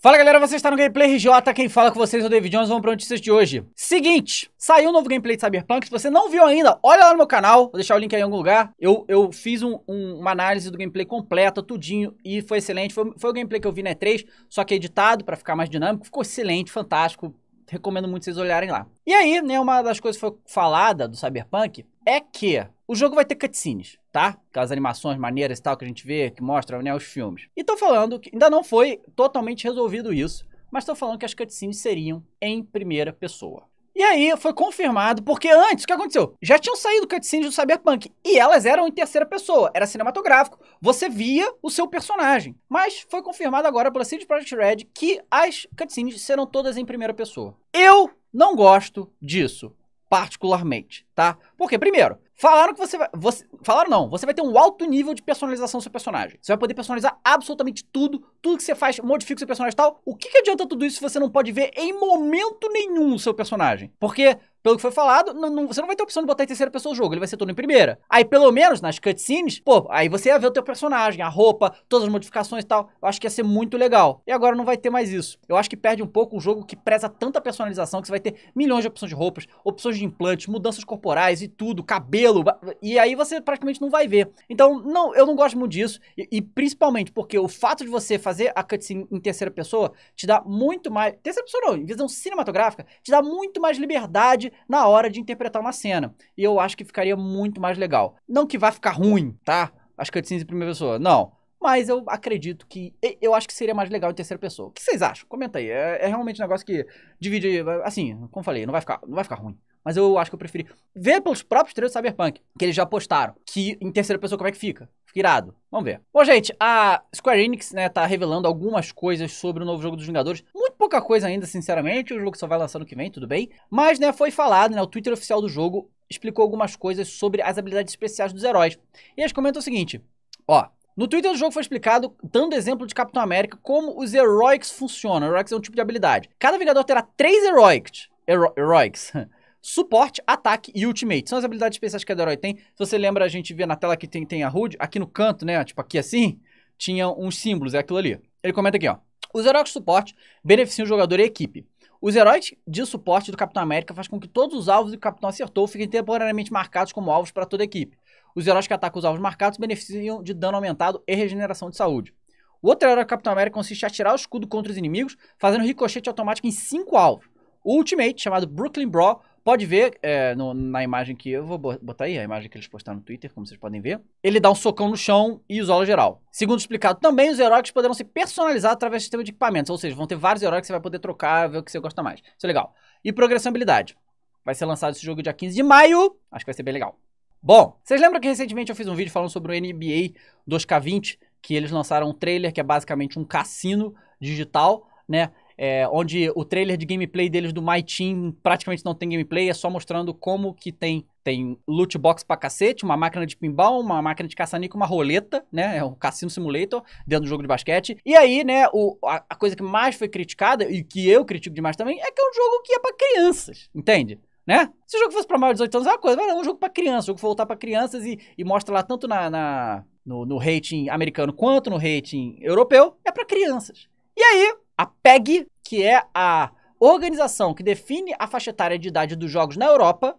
Fala galera, você está no Gameplay RJ, quem fala com vocês é o David Jones, vamos para notícias de hoje. Seguinte, saiu um novo gameplay de Cyberpunk, se você não viu ainda, olha lá no meu canal, vou deixar o link aí em algum lugar. Eu, eu fiz um, um, uma análise do gameplay completa, tudinho, e foi excelente. Foi, foi o gameplay que eu vi na E3, só que editado para ficar mais dinâmico, ficou excelente, fantástico, recomendo muito vocês olharem lá. E aí, né, uma das coisas que foi falada do Cyberpunk é que o jogo vai ter cutscenes, tá? Aquelas animações maneiras e tal que a gente vê, que mostram né, os filmes. E tô falando que ainda não foi totalmente resolvido isso, mas tô falando que as cutscenes seriam em primeira pessoa. E aí foi confirmado, porque antes, o que aconteceu? Já tinham saído cutscenes do Cyberpunk, e elas eram em terceira pessoa, era cinematográfico, você via o seu personagem. Mas foi confirmado agora pela CD Projekt Red que as cutscenes serão todas em primeira pessoa. Eu não gosto disso, particularmente, tá? Porque, primeiro, falaram que você vai. Você, falaram não, você vai ter um alto nível de personalização do seu personagem. Você vai poder personalizar absolutamente tudo, tudo que você faz, modifica o seu personagem e tal. O que, que adianta tudo isso se você não pode ver em momento nenhum o seu personagem? Porque pelo que foi falado, não, não, você não vai ter a opção de botar em terceira pessoa o jogo, ele vai ser todo em primeira. Aí, pelo menos, nas cutscenes, pô, aí você ia ver o teu personagem, a roupa, todas as modificações e tal. Eu acho que ia ser muito legal. E agora não vai ter mais isso. Eu acho que perde um pouco o jogo que preza tanta personalização, que você vai ter milhões de opções de roupas, opções de implantes, mudanças corporais e tudo, cabelo, e aí você praticamente não vai ver. Então, não, eu não gosto muito disso, e, e principalmente porque o fato de você fazer a cutscene em terceira pessoa te dá muito mais. Terceira pessoa não, em visão cinematográfica, te dá muito mais liberdade na hora de interpretar uma cena. E eu acho que ficaria muito mais legal. Não que vai ficar ruim, tá? As cutscenes em primeira pessoa, não. Mas eu acredito que. Eu acho que seria mais legal em terceira pessoa. O que vocês acham? Comenta aí. É, é realmente um negócio que divide. Assim, como falei, não vai ficar, não vai ficar ruim mas eu acho que eu preferi. Ver pelos próprios trailers do Cyberpunk, que eles já postaram, que em terceira pessoa como é que fica. Fica irado. Vamos ver. Bom, gente, a Square Enix, né, tá revelando algumas coisas sobre o novo jogo dos Vingadores. Muito pouca coisa ainda, sinceramente. O jogo só vai lançar no que vem, tudo bem. Mas, né, foi falado, né, o Twitter oficial do jogo explicou algumas coisas sobre as habilidades especiais dos heróis. E eles comentam o seguinte, ó... No Twitter do jogo foi explicado, dando exemplo de Capitão América, como os Heroics funcionam. Heroics é um tipo de habilidade. Cada Vingador terá três Heroics. Hero heroics. suporte, ataque e ultimate. São as habilidades especiais que cada herói tem. Se você lembra, a gente vê na tela que tem, tem a HUD, aqui no canto, né? Tipo, aqui assim, tinha uns símbolos, é aquilo ali. Ele comenta aqui, ó. Os heróis de suporte beneficiam o jogador e a equipe. Os heróis de suporte do Capitão América faz com que todos os alvos que o Capitão acertou fiquem temporariamente marcados como alvos para toda a equipe. Os heróis que atacam os alvos marcados beneficiam de dano aumentado e regeneração de saúde. O outro herói do Capitão América consiste em atirar o escudo contra os inimigos, fazendo ricochete automático em 5 alvos. O Ultimate, chamado Brooklyn Brawl, Pode ver é, no, na imagem que eu vou botar aí, a imagem que eles postaram no Twitter, como vocês podem ver. Ele dá um socão no chão e isola geral. Segundo explicado também, os heróis poderão ser personalizados através do sistema de equipamentos, ou seja, vão ter vários heróis que você vai poder trocar, ver o que você gosta mais. Isso é legal. E progressabilidade. Vai ser lançado esse jogo dia 15 de maio, acho que vai ser bem legal. Bom, vocês lembram que recentemente eu fiz um vídeo falando sobre o NBA 2K20, que eles lançaram um trailer que é basicamente um cassino digital, né? é, onde o trailer de gameplay deles do My Team praticamente não tem gameplay, é só mostrando como que tem tem loot box pra cacete, uma máquina de pinball, uma máquina de caça caçanico, uma roleta, né? É um cassino simulator dentro do jogo de basquete. E aí, né, o, a, a coisa que mais foi criticada, e que eu critico demais também, é que é um jogo que é para crianças, entende? né? Se o jogo fosse para maior de 18 anos, é uma coisa, mas é um jogo para criança, o jogo voltar para crianças e, e mostra lá tanto na, na no, no rating americano quanto no rating europeu, é para crianças. E aí, a PEG, que é a organização que define a faixa etária de idade dos jogos na Europa,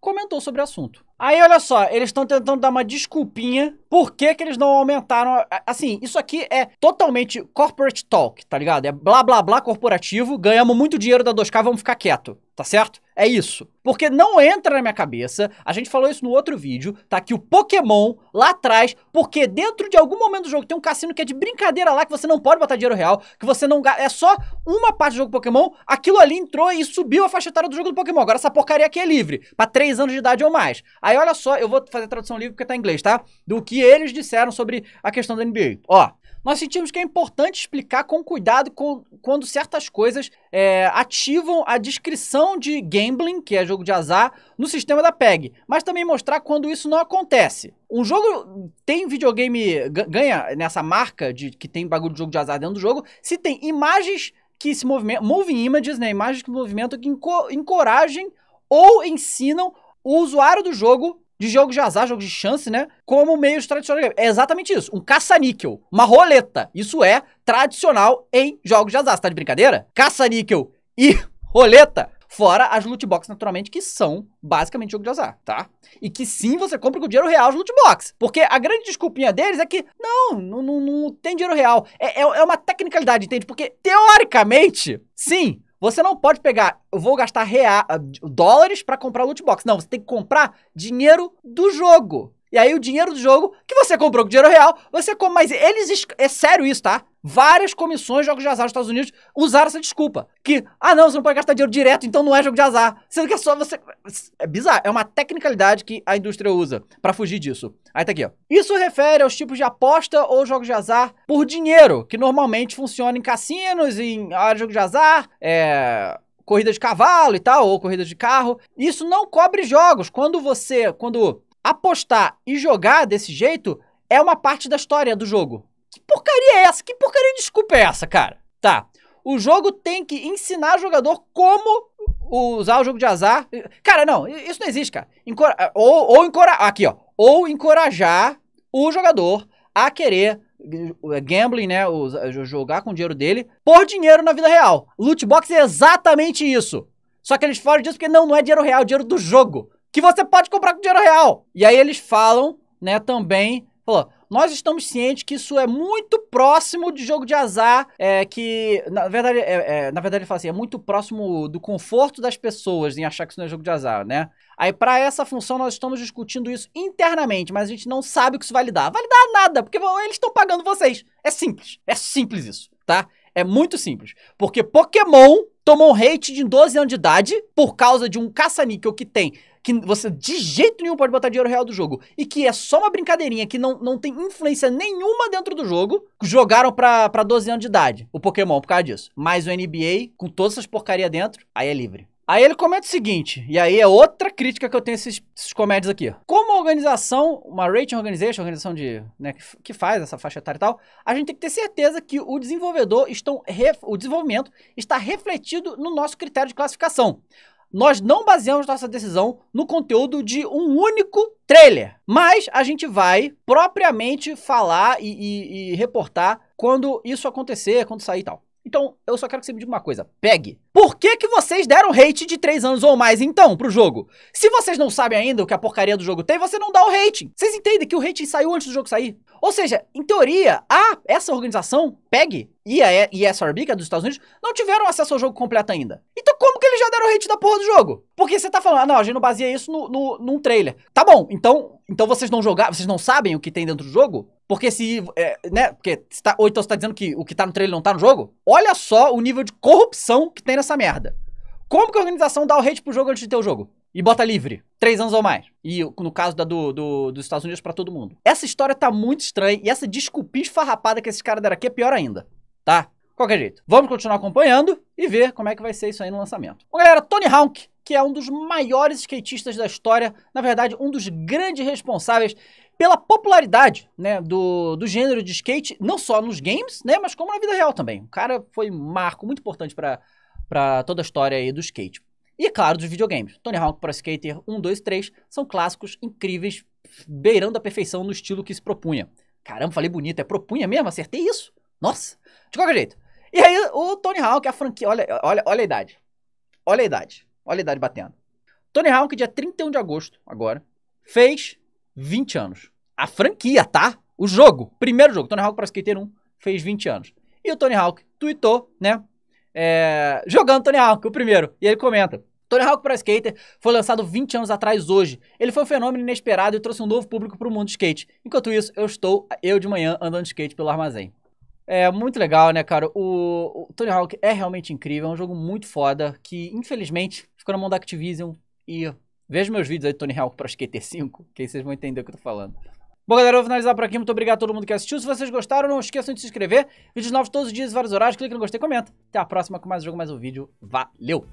comentou sobre o assunto. Aí, olha só, eles estão tentando dar uma desculpinha por que, que eles não aumentaram. Assim, isso aqui é totalmente corporate talk, tá ligado? É blá blá blá corporativo, ganhamos muito dinheiro da 2K, vamos ficar quieto tá certo? É isso. Porque não entra na minha cabeça, a gente falou isso no outro vídeo, tá? Que o Pokémon lá atrás, porque dentro de algum momento do jogo tem um cassino que é de brincadeira lá, que você não pode botar dinheiro real, que você não É só uma parte do jogo Pokémon, aquilo ali entrou e subiu a faixa etária do jogo do Pokémon. Agora essa porcaria aqui é livre, pra 3 anos de idade ou mais. Aí olha só, eu vou fazer a tradução livre porque tá em inglês, tá? Do que eles disseram sobre a questão da NBA. Ó, nós sentimos que é importante explicar com cuidado com, quando certas coisas é, ativam a descrição de gambling, que é jogo de azar, no sistema da PEG, mas também mostrar quando isso não acontece. Um jogo tem videogame, ganha nessa marca de que tem bagulho de jogo de azar dentro do jogo, se tem imagens que se movimentam, moving images, né, imagens que movimentam, que encorajem ou ensinam o usuário do jogo de jogo de azar, jogo de chance, né? Como meios tradicionais. É exatamente isso. Um caça-níquel, uma roleta. Isso é tradicional em jogos de azar. Você tá de brincadeira? Caça-níquel e roleta. Fora as loot boxes naturalmente, que são basicamente jogo de azar, tá? E que sim, você compra com dinheiro real as loot box. Porque a grande desculpinha deles é que, não, não, não, não tem dinheiro real. É, é, é uma tecnicalidade, entende? Porque, teoricamente, sim, você não pode pegar, eu vou gastar rea, ah, dólares para comprar loot box. Não, você tem que comprar dinheiro do jogo. E aí o dinheiro do jogo, que você comprou com dinheiro real, você compra. Mas eles. É sério isso, tá? Várias comissões de jogos de azar nos Estados Unidos usaram essa desculpa. Que, ah não, você não pode gastar dinheiro direto, então não é jogo de azar. Sendo que é só você. É bizarro. É uma tecnicalidade que a indústria usa para fugir disso. Aí tá aqui, ó. Isso refere aos tipos de aposta ou jogos de azar por dinheiro, que normalmente funciona em cassinos, em áreas de jogo de azar, é corrida de cavalo e tal, ou corrida de carro. Isso não cobre jogos. Quando você, quando apostar e jogar desse jeito é uma parte da história do jogo. Que porcaria é essa? Que porcaria de desculpa é essa, cara? Tá. O jogo tem que ensinar o jogador como usar o jogo de azar. Cara, não, isso não existe, cara. ou, ou encorajar. Aqui, ó. Ou encorajar o jogador a querer é, gambling, né? Jogar com o dinheiro dele por dinheiro na vida real. Loot box é exatamente isso. Só que eles falam disso porque não, não é dinheiro real, é dinheiro do jogo que você pode comprar com dinheiro real. E aí eles falam, né, também, falou, nós estamos cientes que isso é muito próximo de jogo de azar, é, que, na verdade, é, é, na verdade ele fala assim, é muito próximo do conforto das pessoas em achar que isso não é jogo de azar, né? Aí para essa função nós estamos discutindo isso internamente, mas a gente não sabe o que isso vai lidar. Vai lidar nada, porque eles estão pagando vocês. É simples, é simples isso, tá? É muito simples. Porque Pokémon tomou um hate de 12 anos de idade por causa de um caça-níquel que tem que você de jeito nenhum pode botar dinheiro real do jogo e que é só uma brincadeirinha que não, não tem influência nenhuma dentro do jogo, jogaram pra, pra 12 anos de idade o Pokémon por causa disso. Mas o NBA, com todas essas porcaria dentro, aí é livre. Aí ele comenta o seguinte, e aí é outra crítica que eu tenho esses, esses comédias aqui. Como organização, uma rating organization, organização de, né, que, que, faz essa faixa etária e tal, a gente tem que ter certeza que o desenvolvedor estão, o desenvolvimento está refletido no nosso critério de classificação nós não baseamos nossa decisão no conteúdo de um único trailer, mas a gente vai propriamente falar e, e, e reportar quando isso acontecer, quando sair e tal. Então, eu só quero que você me diga uma coisa. Pegue. Por que que vocês deram hate de 3 anos ou mais, então, pro jogo? Se vocês não sabem ainda o que a porcaria do jogo tem, você não dá o rating. Vocês entendem que o rating saiu antes do jogo sair? Ou seja, em teoria, a essa organização, PEG e a ESRB, que é dos Estados Unidos, não tiveram acesso ao jogo completo ainda. Então como que eles já deram o hate da porra do jogo? Porque você tá falando, ah, não, a gente não baseia isso no, no, num trailer. Tá bom, então, então vocês não jogaram, vocês não sabem o que tem dentro do jogo? Porque se, é, né, porque tá, ou então você tá dizendo que o que tá no trailer não tá no jogo? Olha só o nível de corrupção que tem nessa merda. Como que a organização dá o hate pro jogo antes de ter o jogo? e bota livre. Três anos ou mais. E no caso da do, do dos Estados Unidos para todo mundo. Essa história tá muito estranha e essa desculpinha esfarrapada que esses caras deram aqui é pior ainda. Tá? Qualquer jeito. Vamos continuar acompanhando e ver como é que vai ser isso aí no lançamento. Bom, galera, Tony Hawk, que é um dos maiores skatistas da história, na verdade, um dos grandes responsáveis pela popularidade né, do, do gênero de skate, não só nos games, né, mas como na vida real também. O cara foi um marco muito importante para toda a história aí do skate. E, é claro, dos videogames. Tony Hawk Pro Skater 1, 2 3 são clássicos incríveis, beirando a perfeição no estilo que se propunha. Caramba, falei bonito, é propunha mesmo? Acertei isso? Nossa! De qualquer jeito. E aí, o Tony Hawk, a franquia. Olha, olha, olha a idade. Olha a idade. Olha a idade batendo. Tony Hawk, dia 31 de agosto, agora, fez 20 anos. A franquia, tá? O jogo, primeiro jogo, Tony Hawk Pro Skater 1, fez 20 anos. E o Tony Hawk tweetou, né? é, jogando Tony Hawk, o primeiro. E ele comenta: Tony Hawk Pro Skater foi lançado 20 anos atrás hoje. Ele foi um fenômeno inesperado e trouxe um novo público para o mundo do skate. Enquanto isso, eu estou, eu de manhã, andando de skate pelo armazém. É muito legal, né, cara? O, o, Tony Hawk é realmente incrível, é um jogo muito foda, que infelizmente ficou na mão da Activision e veja meus vídeos aí do Tony Hawk Pro Skater 5, que aí vocês vão entender o que eu tô falando. Bom, galera, eu vou finalizar por aqui. Muito obrigado a todo mundo que assistiu. Se vocês gostaram, não esqueçam de se inscrever. Vídeos novos todos os dias, vários horários. Clique no gostei, comenta. Até a próxima com mais um jogo, mais um vídeo. Valeu!